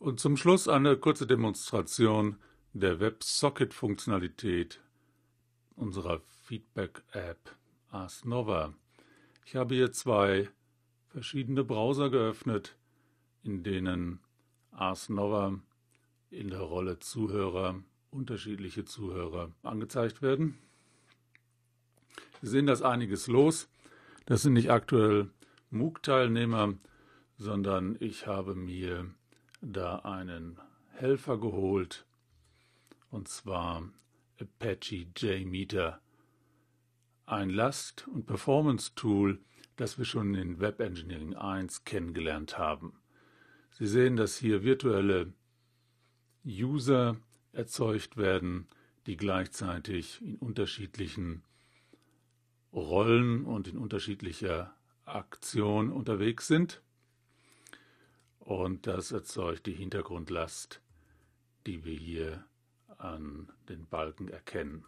Und zum Schluss eine kurze Demonstration der WebSocket-Funktionalität unserer Feedback-App Ars Nova. Ich habe hier zwei verschiedene Browser geöffnet, in denen Ars Nova in der Rolle Zuhörer, unterschiedliche Zuhörer angezeigt werden. Wir sehen, dass einiges los. Das sind nicht aktuell MOOC-Teilnehmer, sondern ich habe mir da einen Helfer geholt, und zwar Apache JMeter, ein Last- und Performance-Tool, das wir schon in Web Engineering 1 kennengelernt haben. Sie sehen, dass hier virtuelle User erzeugt werden, die gleichzeitig in unterschiedlichen Rollen und in unterschiedlicher Aktion unterwegs sind. Und das erzeugt die Hintergrundlast, die wir hier an den Balken erkennen.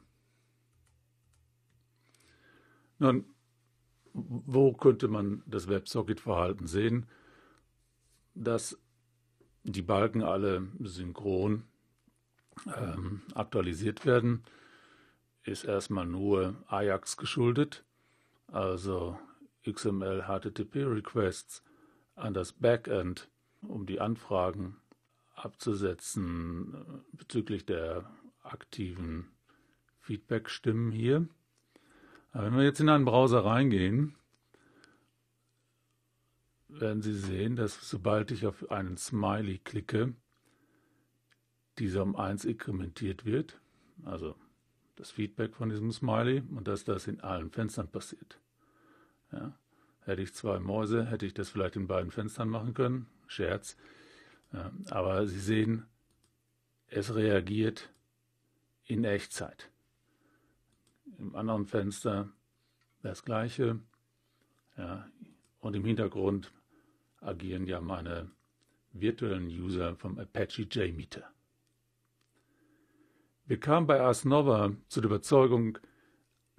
Nun, wo könnte man das WebSocket-Verhalten sehen? Dass die Balken alle synchron ähm, aktualisiert werden, ist erstmal nur Ajax geschuldet, also XML HTTP Requests an das Backend um die Anfragen abzusetzen äh, bezüglich der aktiven Feedback-Stimmen hier. Aber wenn wir jetzt in einen Browser reingehen, werden Sie sehen, dass sobald ich auf einen Smiley klicke, dieser um 1 inkrementiert wird, also das Feedback von diesem Smiley und dass das in allen Fenstern passiert. Ja. Hätte ich zwei Mäuse, hätte ich das vielleicht in beiden Fenstern machen können. Scherz. Aber Sie sehen, es reagiert in Echtzeit. Im anderen Fenster das gleiche. Ja, und im Hintergrund agieren ja meine virtuellen User vom Apache JMeter. Wir kamen bei Ars Nova zu der Überzeugung,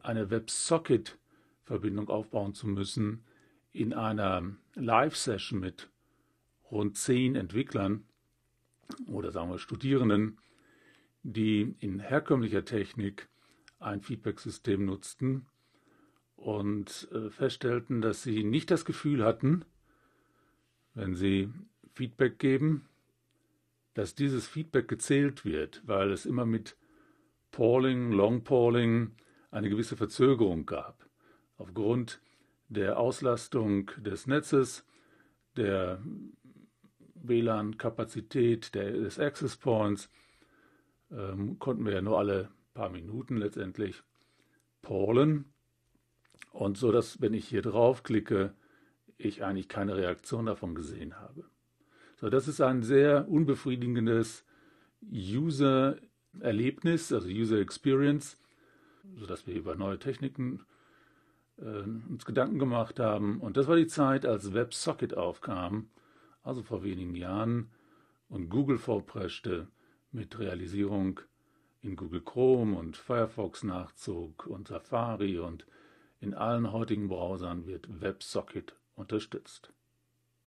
eine WebSocket-Verbindung aufbauen zu müssen in einer Live-Session mit rund zehn Entwicklern oder sagen wir Studierenden, die in herkömmlicher Technik ein Feedback-System nutzten und äh, feststellten, dass sie nicht das Gefühl hatten, wenn sie Feedback geben, dass dieses Feedback gezählt wird, weil es immer mit Pauling, Long Pauling eine gewisse Verzögerung gab. Aufgrund der Auslastung des Netzes, der WLAN-Kapazität des Access Points ähm, konnten wir ja nur alle paar Minuten letztendlich porlen. Und so, dass wenn ich hier draufklicke, ich eigentlich keine Reaktion davon gesehen habe. So, das ist ein sehr unbefriedigendes User-Erlebnis, also User Experience, sodass wir über neue Techniken äh, uns Gedanken gemacht haben. Und das war die Zeit, als WebSocket aufkam also vor wenigen Jahren, und Google vorpreschte mit Realisierung in Google Chrome und Firefox nachzog und Safari und in allen heutigen Browsern wird WebSocket unterstützt.